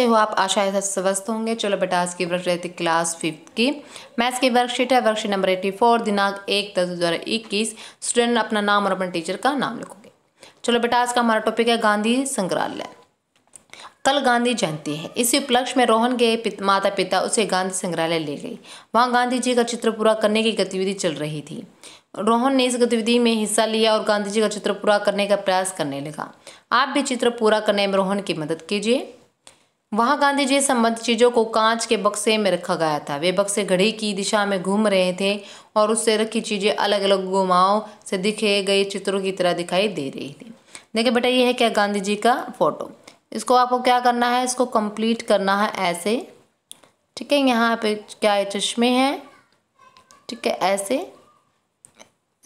कैसे हो आप आशा है स्वस्थ होंगे चलो बेटा आज की वर्क रहती है क्लास फिफ्थ की मैथ्स की वर्कशीट है वर्कशीट नंबर एट्टी फोर दिनांक एक दस दो हज़ार इक्कीस स्टूडेंट अपना नाम और अपने टीचर का नाम लिखोगे चलो बेटा आज का हमारा टॉपिक है गांधी संग्रहालय कल गांधी जयंती है इसी उपलक्ष्य में रोहन के पित, माता पिता उसे गांधी संग्रहालय ले गई वहाँ गांधी जी का चित्र पूरा करने की गतिविधि चल रही थी रोहन ने इस गतिविधि में हिस्सा लिया और गांधी जी का चित्र पूरा करने का प्रयास करने लगा आप भी चित्र पूरा करने में रोहन की मदद कीजिए वहाँ गांधी जी संबंधित चीज़ों को कांच के बक्से में रखा गया था वे बक्से घड़ी की दिशा में घूम रहे थे और उससे रखी चीज़ें अलग अलग गुमाओं से दिखे गए चित्रों की तरह दिखाई दे रही थी देखिए बेटा ये है क्या गांधी जी का फोटो इसको आपको क्या करना है इसको कंप्लीट करना है ऐसे ठीक है यहाँ पे क्या चश्मे हैं ठीक है ऐसे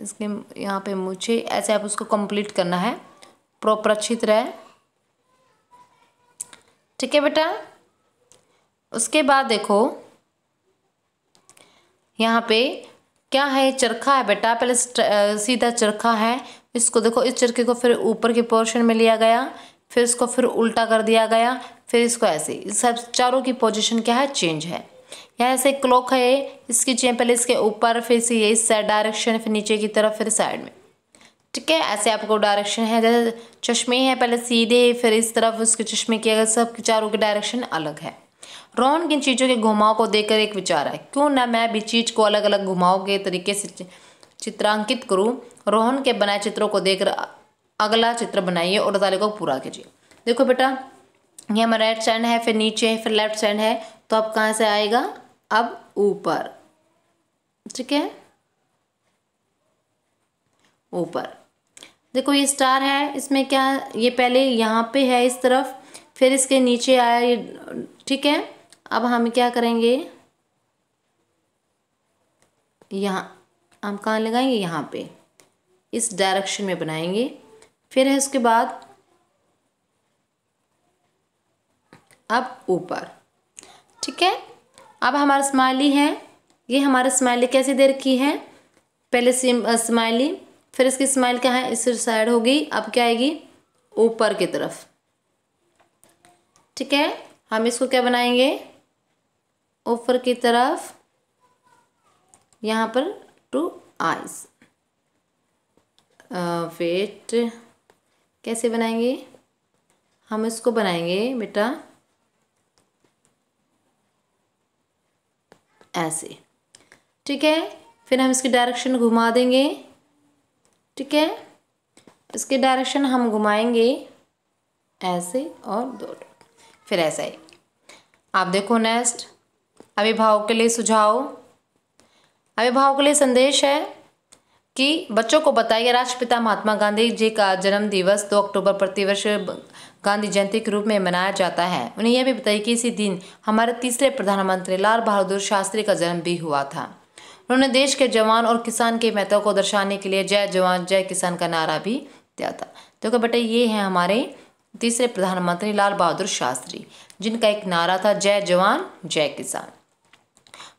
इसके यहाँ पे मुझे ऐसे आप उसको कंप्लीट करना है प्रॉपर अच्छी तरह ठीक है बेटा उसके बाद देखो यहाँ पे क्या है चरखा है बेटा पहले सीधा चरखा है इसको देखो इस चरखे को फिर ऊपर के पोर्शन में लिया गया फिर इसको फिर उल्टा कर दिया गया फिर इसको ऐसे इस सब चारों की पोजीशन क्या है चेंज है यहाँ ऐसे क्लॉक है इसकी चेन पहले इसके ऊपर फिर से ये इस साइड डायरेक्शन फिर नीचे की तरफ फिर साइड में ठीक है ऐसे आपको डायरेक्शन है जैसे चश्मे हैं पहले सीधे फिर इस तरफ उसके चश्मे की अगर सब चारों के डायरेक्शन अलग है रोन किन चीज़ों के घुमाव को देखकर एक विचार है क्यों ना मैं भी चीज़ को अलग अलग घुमाव के तरीके से चित्रांकित करूं रोहन के बनाए चित्रों को देखकर अगला चित्र बनाइए और ताले को पूरा कीजिए देखो बेटा ये हमारा राइट साइड है फिर नीचे है फिर लेफ्ट साइड है तो अब कहाँ से आएगा अब ऊपर ठीक है ऊपर देखो ये स्टार है इसमें क्या ये पहले यहाँ पे है इस तरफ फिर इसके नीचे आया ये ठीक है अब हम क्या करेंगे यहाँ हम कहाँ लगाएंगे यहाँ पे इस डायरेक्शन में बनाएंगे फिर है उसके बाद अब ऊपर ठीक है अब हमारा स्माइली है ये हमारा स्माइली कैसे दे रखी है पहले स्माइली फिर इसकी स्माइल क्या है इस साइड होगी अब क्या आएगी ऊपर की तरफ ठीक है हम इसको क्या बनाएंगे ऊपर की तरफ यहाँ पर टू आइज वेट कैसे बनाएंगे हम इसको बनाएंगे बेटा ऐसे ठीक है फिर हम इसकी डायरेक्शन घुमा देंगे ठीक है इसके डायरेक्शन हम घुमाएंगे ऐसे और दो फिर ऐसा ही आप देखो नेक्स्ट अभिभावक के लिए सुझाव अभिभावक के लिए संदेश है कि बच्चों को बताइए राष्ट्रपिता महात्मा गांधी जी का जन्म दिवस दो अक्टूबर प्रतिवर्ष गांधी जयंती के रूप में मनाया जाता है उन्हें यह भी बताइए कि इसी दिन हमारे तीसरे प्रधानमंत्री लाल बहादुर शास्त्री का जन्म भी हुआ था उन्होंने देश के जवान और किसान के महत्व को दर्शाने के लिए जय जवान जय किसान का नारा भी दिया था देखो तो बेटा ये हैं हमारे तीसरे प्रधानमंत्री लाल बहादुर शास्त्री जिनका एक नारा था जय जवान जय किसान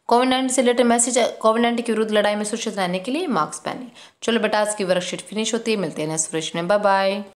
कोविड नाइन्टीन से रिलेटेड मैसेज कोविड नाइन्टीन के विरुद्ध लड़ाई में सुरक्षित रहने के लिए मास्क पहने चलो बेटा आज की वर्कशीट फिनिश होती है मिलते हैं नेक्स्ट वर्ष में बाय बाय